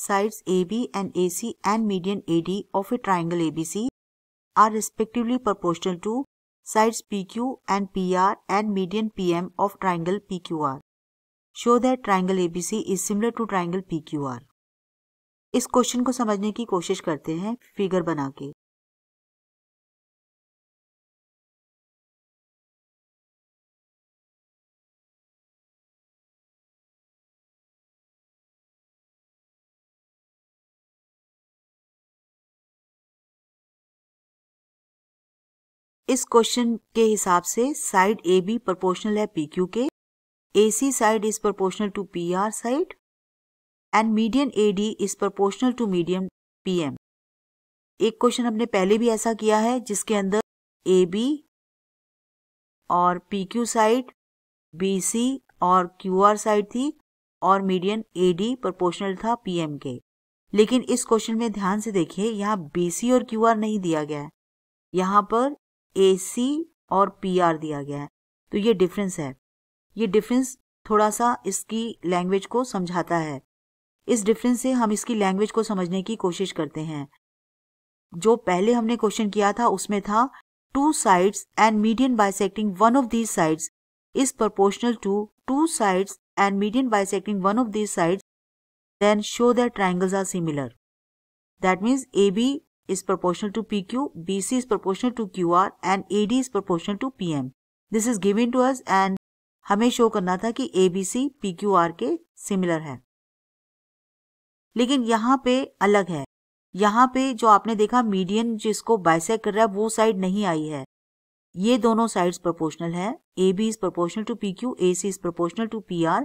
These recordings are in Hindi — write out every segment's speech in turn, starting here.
sides AB and AC and median AD of a triangle ABC are respectively proportional to sides PQ and PR and median PM of triangle PQR. Show that triangle ABC is similar to triangle PQR. इस क्वेश्चन को समझने की कोशिश करते हैं फिगर बना के इस क्वेश्चन के हिसाब से साइड ए बी प्रोपोर्शनल है पी क्यू के A C side is proportional to P R side and median A D is proportional to median P M एक क्वेश्चन हमने पहले भी ऐसा किया है जिसके अंदर ए बी और P Q side B C और क्यू आर साइड थी और मीडियम ए डी प्रपोर्शनल था पी एम के लेकिन इस क्वेश्चन में ध्यान से देखिए यहाँ बी सी और क्यू आर नहीं दिया गया है यहाँ पर ए सी और पी आर दिया गया है तो ये डिफरेंस है ये डिफरेंस थोड़ा सा इसकी लैंग्वेज को समझाता है इस डिफरेंस से हम इसकी लैंग्वेज को समझने की कोशिश करते हैं जो पहले हमने क्वेश्चन किया था उसमें था two sides and median bisecting one of these sides is to two sides and median bisecting one of these sides then show that triangles are similar that means A B is proportional to PQ, BC is proportional to QR and AD is proportional to PM. This is given to us and हमें शो करना था कि ABC PQR के सिमिलर है लेकिन यहाँ पे अलग है यहाँ पे जो आपने देखा मीडियन जिसको बाइसेक कर रहा है वो साइड नहीं आई है ये दोनों साइड्स प्रोपोर्शनल है A B is proportional to P Q A C is proportional to P R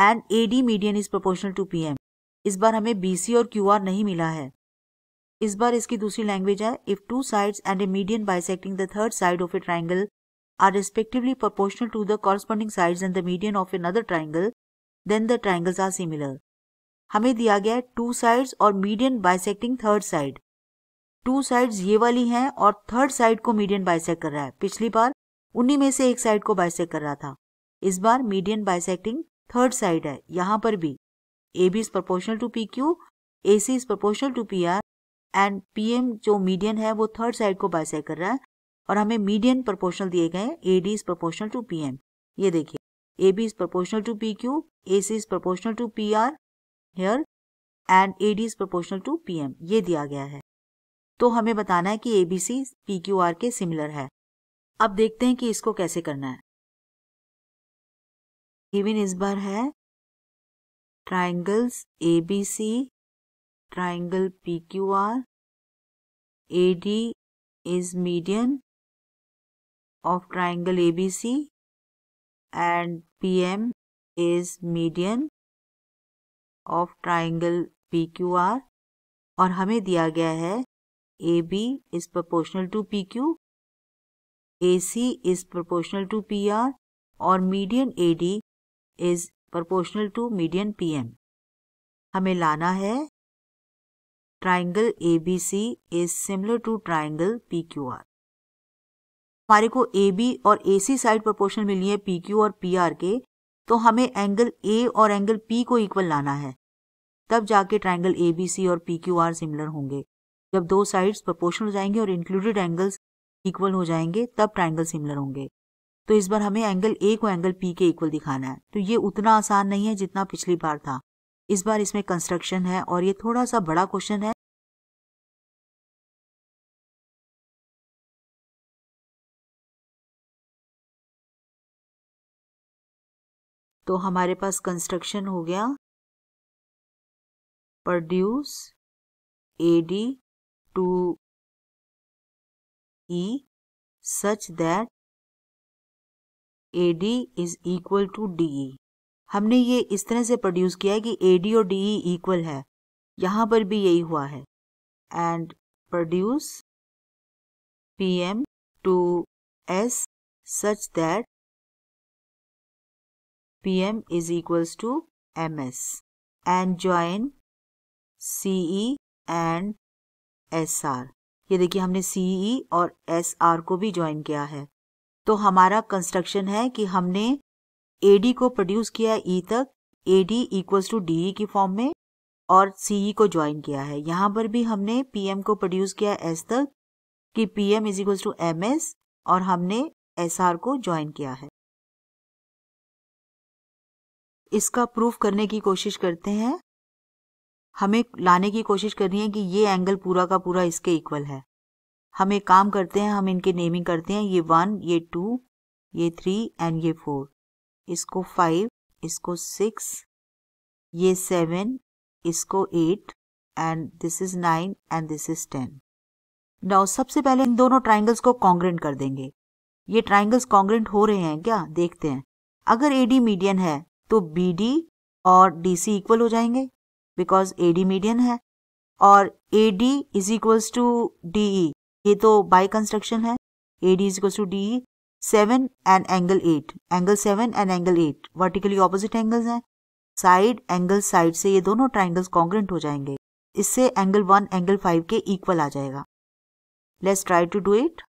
and A D median is proportional to P M इस बार हमें बी सी और क्यू आर नहीं मिला है इस बार इसकी दूसरी लैंग्वेज है if two sides and a median bisecting the third side of a triangle are respectively proportional to the corresponding sides and the median of another triangle then the triangles are similar हमें दिया गया है टू साइड्स और median bisecting third side two sides ये वाली हैं और थर्ड साइड को मीडियन बाइसेक कर रहा है पिछली बार उन्हीं में से एक साइड को बाइसेक कर रहा था इस बार मीडियन बाइसेक्टिंग थर्ड साइड है यहां पर भी A B is proportional to P Q A C is proportional to P R and P M जो मीडियन है वो थर्ड साइड को बाइसाइड कर रहा है और हमें मीडियन प्रोपोर्शनल दिए गए A D is proportional to P M ये देखिए A B is proportional to P Q A C is proportional to P R here and A D is proportional to P M ये दिया गया है तो हमें बताना है कि A B C P Q R के सिमिलर है अब देखते हैं कि इसको कैसे करना है इस बार है triangles A B C triangle P Q R A D is PQR. Of triangle A B C and P M is median of triangle P Q R और हमें दिया गया है A B is proportional to P Q A C is proportional to P R और median A D is proportional to median P M हमें लाना है triangle A B C is similar to triangle P Q R हमारे को ए बी और ए सी साइड प्रोपोर्शन मिली है पी क्यू और पी आर के तो हमें एंगल ए और एंगल पी को इक्वल लाना है तब जाके ट्राइंगल ए बी सी और पी क्यू आर सिमिलर होंगे जब दो साइड्स प्रोपोर्शन हो जाएंगे और इंक्लूडेड एंगल्स इक्वल हो जाएंगे तब ट्राइंगल सिमिलर होंगे तो इस बार हमें एंगल ए को एंगल पी के इक्वल दिखाना है तो ये उतना आसान नहीं है जितना पिछली बार था इस बार इसमें कंस्ट्रक्शन है और ये थोड़ा सा बड़ा क्वेश्चन है तो हमारे पास कंस्ट्रक्शन हो गया produce A D to E such that A D is equal to D E हमने ये इस तरह से प्रोड्यूस किया है कि ए डी और डी ई इक्वल है यहाँ पर भी यही हुआ है and produce P M to S such that P M is equals to M S and join C E and S R ये देखिए हमने सी ई e और एस आर को भी ज्वाइन किया है तो हमारा कंस्ट्रक्शन है कि हमने एडी को प्रोड्यूस किया ई ई e तक एडी इक्वल्स टू डी की फॉर्म में और सीई e को ज्वाइन किया है यहाँ पर भी हमने पीएम को प्रोड्यूस किया एस तक कि P M is equal to M S और हमने एस आर को ज्वाइन किया है इसका प्रूफ करने की कोशिश करते हैं हमें लाने की कोशिश करनी है कि ये एंगल पूरा का पूरा इसके इक्वल है हम एक काम करते हैं हम इनके नेमिंग करते हैं ये वन ये टू ये थ्री एंड ये फोर इसको फाइव इसको सिक्स ये सेवन इसको eight and this is nine and this is ten now सबसे पहले इन दोनों ट्राइंगल्स को कॉन्ग्रेंट कर देंगे ये ट्राइंगल्स कॉन्ग्रेंट हो रहे हैं क्या देखते हैं अगर ए डी मीडियन है तो बी डी और डी सी इक्वल हो जाएंगे बिकॉज ए डी मीडियन है और A D is equals to D E ये तो बाई कंस्ट्रक्शन है A D is equals to D E seven and angle eight angle seven and angle eight vertically opposite angles हैं साइड एंगल साइड से ये दोनों ट्राइंगल्स कॉन्ग्रेंट हो जाएंगे इससे एंगल वन एंगल फाइव के इक्वल आ जाएगा let's try to do it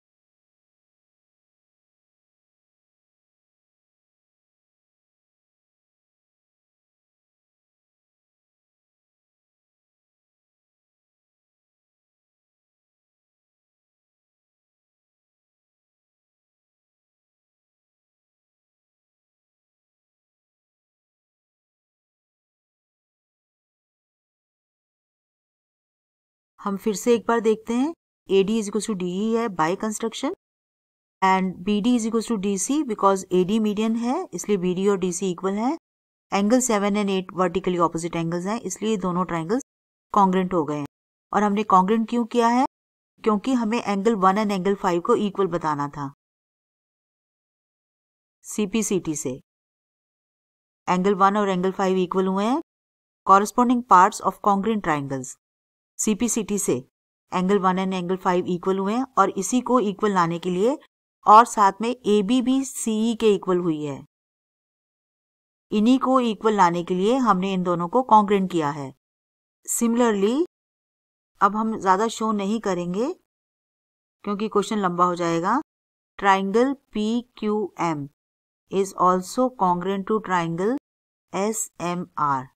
हम फिर से एक बार देखते हैं A D is to D E है by construction and B D is equal to D C because A D median है इसलिए बी डी और डी सी इक्वल है angle seven and eight vertically opposite angles हैं इसलिए दोनों ट्राइंगल्स कॉन्ग्रेंट हो गए हैं और हमने कॉन्ग्रेंट क्यों किया है क्योंकि हमें angle one and angle five को इक्वल बताना था सीपीसीटी से एंगल वन और एंगल फाइव इक्वल हुए हैं corresponding parts of congruent triangles CPCT से angle one and angle five equal हुए हैं और इसी को इक्वल लाने के लिए और साथ में ए बी भी सीई के इक्वल हुई है इन्हीं को इक्वल लाने के लिए हमने इन दोनों को कॉन्ग्रेंट किया है सिमिलरली अब हम ज़्यादा शो नहीं करेंगे क्योंकि क्वेश्चन लंबा हो जाएगा triangle P Q M is also congruent to triangle S M R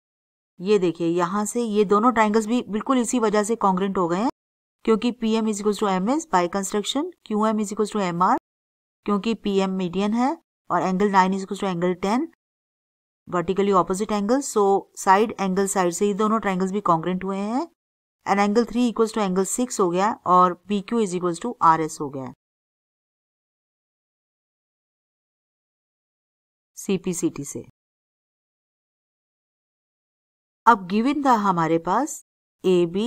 ये देखिए यहाँ से ये दोनों ट्राइंगल्स भी बिल्कुल इसी वजह से कॉन्ग्रेंट हो गए हैं क्योंकि P M is to M S by construction Q M is to M R क्योंकि पी एम मीडियन है और angle nine equals to angle ten vertically opposite angle so side angle side से ये दोनों ट्राइंगल्स भी कॉन्ग्रेंट हुए हैं and angle three equals to angle six हो गया और P Q is equals to R S हो गया सी पी सी टी से अब गिविन था हमारे पास ए बी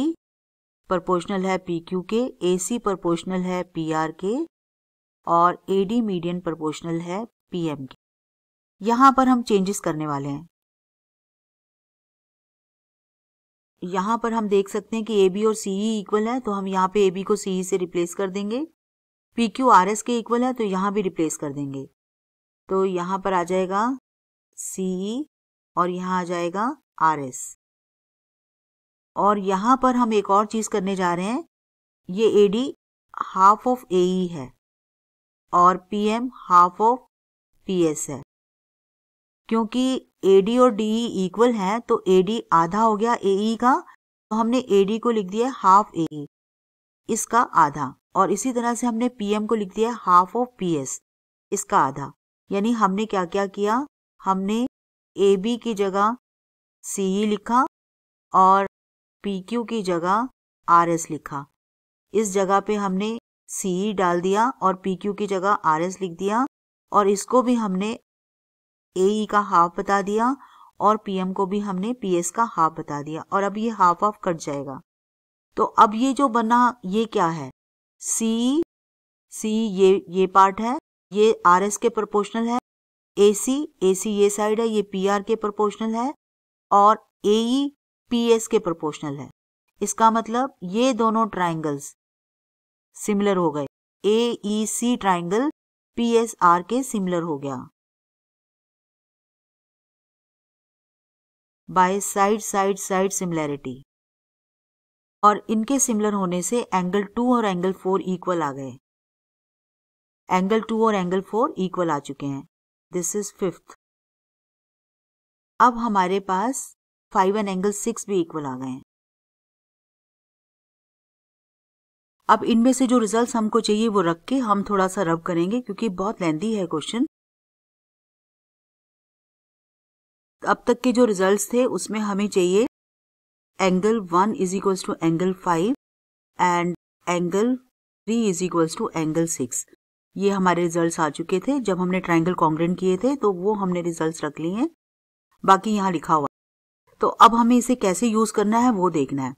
प्रपोर्शनल है पी क्यू के ए सी प्रपोर्शनल है पी आर के और ए डी मीडियन प्रपोर्शनल है पी एम के यहाँ पर हम चेंजेस करने वाले हैं यहाँ पर हम देख सकते हैं कि ए बी और सी ई इक्वल है तो हम यहाँ पे ए बी को सी ई से रिप्लेस कर देंगे पी क्यू आर एस के इक्वल है तो यहाँ भी रिप्लेस कर देंगे तो यहाँ पर आ जाएगा सी ई और यहाँ आ जाएगा आर एस और यहां पर हम एक और चीज़ करने जा रहे हैं ये A D half of A है और P M half of P S है क्योंकि ए डी और डी ई इक्वल है तो ए डी आधा हो गया ए ई e का तो हमने ए डी को लिख दिया हाफ ए ई इसका आधा और इसी तरह से हमने पी एम को लिख दिया हाफ ऑफ पी एस इसका आधा यानी हमने क्या क्या किया हमने ए बी की जगह सी ई लिखा और पी क्यू की जगह आर एस लिखा इस जगह पे हमने सी ई डाल दिया और पी क्यू की जगह आर एस लिख दिया और इसको भी हमने ए ई का हाफ बता दिया और पी एम को भी हमने पी एस का हाफ बता दिया और अब ये हाफ ऑफ कट जाएगा तो अब ये जो बना ये क्या है सी ई सी ये ये पार्ट है ये आर एस के प्रोपोर्शनल है ए सी ए सी ये साइड है ये पी आर के प्रोपोर्शनल है और ए पी एस के प्रोपोर्शनल है इसका मतलब ये दोनों ट्राइंगल्स सिमिलर हो गए A C triangle P S R के सिमिलर हो गया by side side side similarity और इनके सिमिलर होने से एंगल टू और एंगल फोर इक्वल आ गए एंगल टू और एंगल फोर इक्वल आ चुके हैं दिस इज फिफ्थ अब हमारे पास फाइव एंड एंगल सिक्स भी इक्वल आ गए हैं अब इनमें से जो रिजल्ट हमको चाहिए वो रख के हम थोड़ा सा रब करेंगे क्योंकि बहुत लेंदी है क्वेश्चन अब तक के जो रिजल्ट्स थे उसमें हमें चाहिए angle one is equals to angle five and angle three is equals to angle six ये हमारे रिजल्ट्स आ चुके थे जब हमने ट्राइंगल कॉन्ग्रेंट किए थे तो वो हमने रिजल्ट्स रख लिए हैं बाकी यहाँ लिखा हुआ तो अब हमें इसे कैसे यूज करना है वो देखना है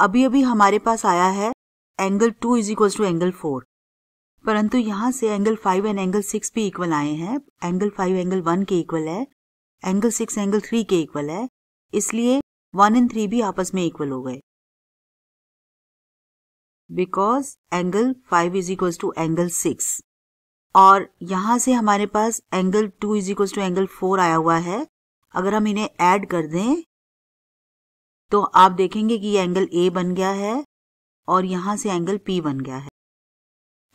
अभी अभी हमारे पास आया है angle two is equal to angle four परंतु यहाँ से angle five and angle six भी इक्वल आए हैं एंगल फाइव एंगल वन के इक्वल है एंगल सिक्स एंगल थ्री के इक्वल है इसलिए वन एंड थ्री भी आपस में इक्वल हो गए because angle five is equal to angle six और यहाँ से हमारे पास angle two is equal to angle four आया हुआ है अगर हम इन्हें ऐड कर दें तो आप देखेंगे कि ये एंगल ए बन गया है और यहाँ से एंगल पी बन गया है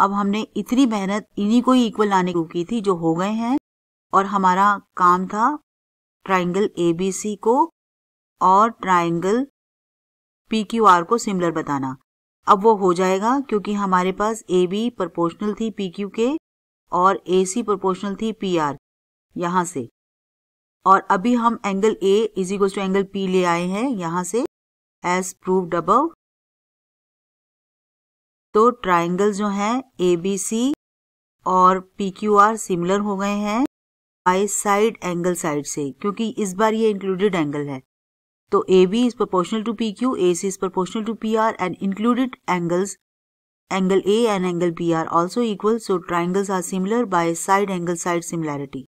अब हमने इतनी मेहनत इन्हीं को ही इक्वल लाने को की थी जो हो गए हैं और हमारा काम था ट्राइंगल ए बी सी को और ट्राइंगल पी क्यू आर को सिमिलर बताना अब वो हो जाएगा क्योंकि हमारे पास ए बी प्रपोर्शनल थी पी क्यू के और ए सी प्रोपोर्शनल थी पी आर यहां से और अभी हम angle A is equal to angle P ले आए हैं यहां से एज प्रूव अबव तो ट्राइंगल जो है ए बी सी और पी क्यू आर सिमिलर हो गए हैं बाई साइड एंगल साइड से क्योंकि इस बार ये इंक्लूडेड एंगल है तो A B is proportional to P Q A C is proportional to P R and included angles Angle A and angle B are also equal so triangles are similar by side angle side similarity.